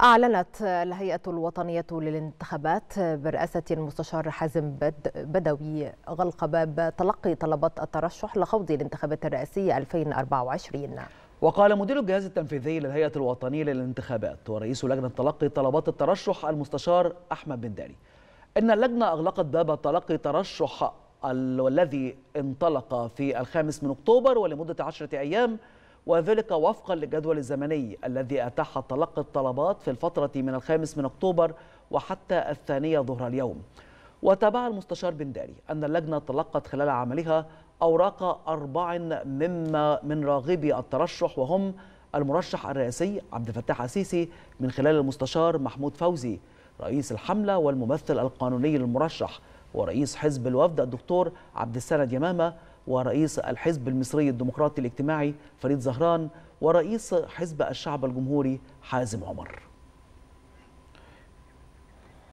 أعلنت الهيئة الوطنية للانتخابات برئاسة المستشار حازم بدوي غلق باب تلقي طلبات الترشح لخوض الانتخابات الرئاسية 2024 وقال مدير الجهاز التنفيذي للهيئة الوطنية للانتخابات ورئيس لجنة تلقي طلبات الترشح المستشار أحمد بن داري إن اللجنة أغلقت باب تلقي ترشح الذي انطلق في الخامس من أكتوبر ولمدة عشرة أيام وذلك وفقا للجدول الزمني الذي أتاح تلقي الطلبات في الفترة من الخامس من أكتوبر وحتى الثانية ظهر اليوم وتابع المستشار بن داري أن اللجنة تلقت خلال عملها أوراق أربع مما من راغبي الترشح وهم المرشح الرئاسي عبد الفتاح السيسي من خلال المستشار محمود فوزي رئيس الحملة والممثل القانوني للمرشح ورئيس حزب الوفد الدكتور عبد السند يمامة ورئيس الحزب المصري الديمقراطي الاجتماعي فريد زهران ورئيس حزب الشعب الجمهوري حازم عمر